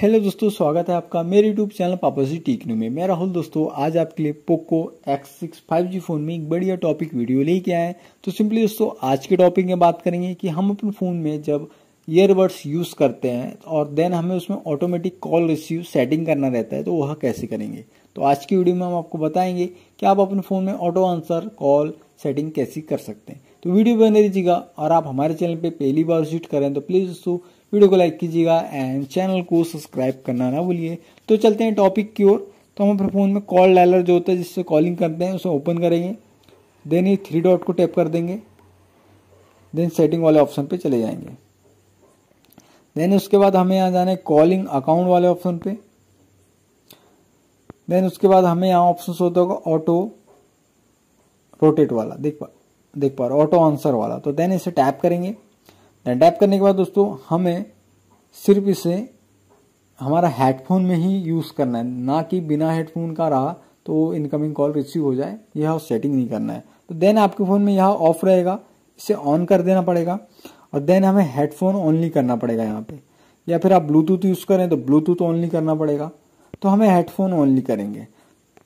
hello दोस्तों स्वागत है आपका मेरे यूट्यूब चैनल पापाजी टीकनू में मैं राहुल दोस्तों आज आपके लिए Poco X six five G phone में एक बढ़िया टॉपिक वीडियो लेके आए तो सिंपली दोस्तों आज के टॉपिक में बात करेंगे कि हम अपने फ़ोन में जब ईयरबड्स यूज़ करते हैं और देन हमें उसमें ऑटोमेटिक कॉल रिसीव सेटिंग करना रहता है तो वह कैसे करेंगे तो आज की वीडियो में हम आपको बताएंगे कि आप अपने फ़ोन में ऑटो आंसर कॉल सेटिंग कैसी कर सकते हैं तो वीडियो बने दीजिएगा और आप हमारे चैनल पर पहली बार विजिट करें तो प्लीज़ दोस्तों वीडियो को लाइक कीजिएगा एंड चैनल को सब्सक्राइब करना ना भूलिए तो चलते हैं टॉपिक की ओर तो हम अपने फ़ोन में कॉल डायलर जो होता है जिससे कॉलिंग करते हैं उसे ओपन करेंगे देन ये थ्री डॉट को टैप कर देंगे देन सेटिंग वाले ऑप्शन पे चले जाएंगे देन उसके बाद हमें यहाँ जाना है कॉलिंग अकाउंट वाले ऑप्शन पे देन उसके बाद हमें यहाँ ऑप्शन होता होगा ऑटो रोटेट वाला देख पा देख पा रहे ऑटो आंसर वाला तो देन इसे टैप करेंगे एंड टैप करने के बाद दोस्तों हमें सिर्फ इसे हमारा हेडफोन में ही यूज़ करना है ना कि बिना हेडफोन का रहा तो इनकमिंग कॉल रिसीव हो जाए यह सेटिंग नहीं करना है तो देन आपके फ़ोन में यह ऑफ रहेगा इसे ऑन कर देना पड़ेगा और देन हमें हेडफोन ऑनली करना पड़ेगा यहाँ पे या फिर आप ब्लूटूथ यूज़ करें तो ब्लूटूथ ऑनली करना पड़ेगा तो हमें हेडफोन ऑनली करेंगे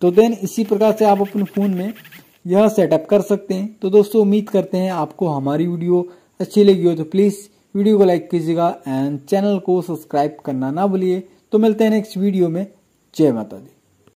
तो देन इसी प्रकार से आप अपने फ़ोन में यह सेटअप कर सकते हैं तो दोस्तों उम्मीद करते हैं आपको हमारी वीडियो अच्छी लगी हो तो प्लीज़ वीडियो को लाइक कीजिएगा एंड चैनल को सब्सक्राइब करना ना भूलिए तो मिलते हैं नेक्स्ट वीडियो में जय माता दी